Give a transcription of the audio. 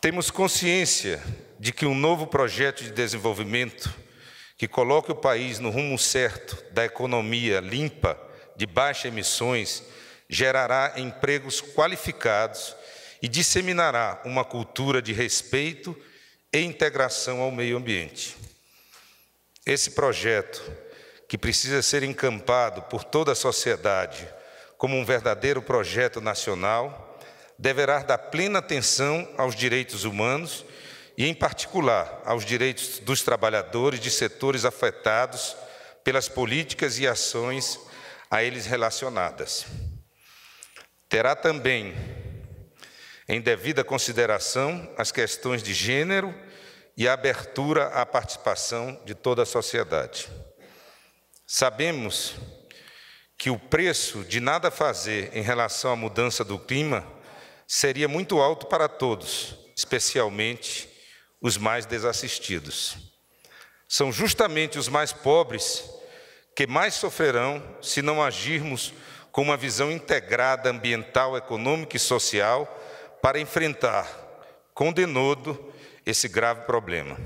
Temos consciência de que um novo projeto de desenvolvimento que coloque o país no rumo certo da economia limpa, de baixa emissões, gerará empregos qualificados e disseminará uma cultura de respeito e integração ao meio ambiente. Esse projeto, que precisa ser encampado por toda a sociedade, como um verdadeiro projeto nacional, deverá dar plena atenção aos direitos humanos e, em particular, aos direitos dos trabalhadores de setores afetados pelas políticas e ações a eles relacionadas. Terá também em devida consideração as questões de gênero e a abertura à participação de toda a sociedade. Sabemos que, que o preço de nada fazer em relação à mudança do clima seria muito alto para todos, especialmente os mais desassistidos. São justamente os mais pobres que mais sofrerão se não agirmos com uma visão integrada ambiental, econômica e social para enfrentar, com denodo, esse grave problema.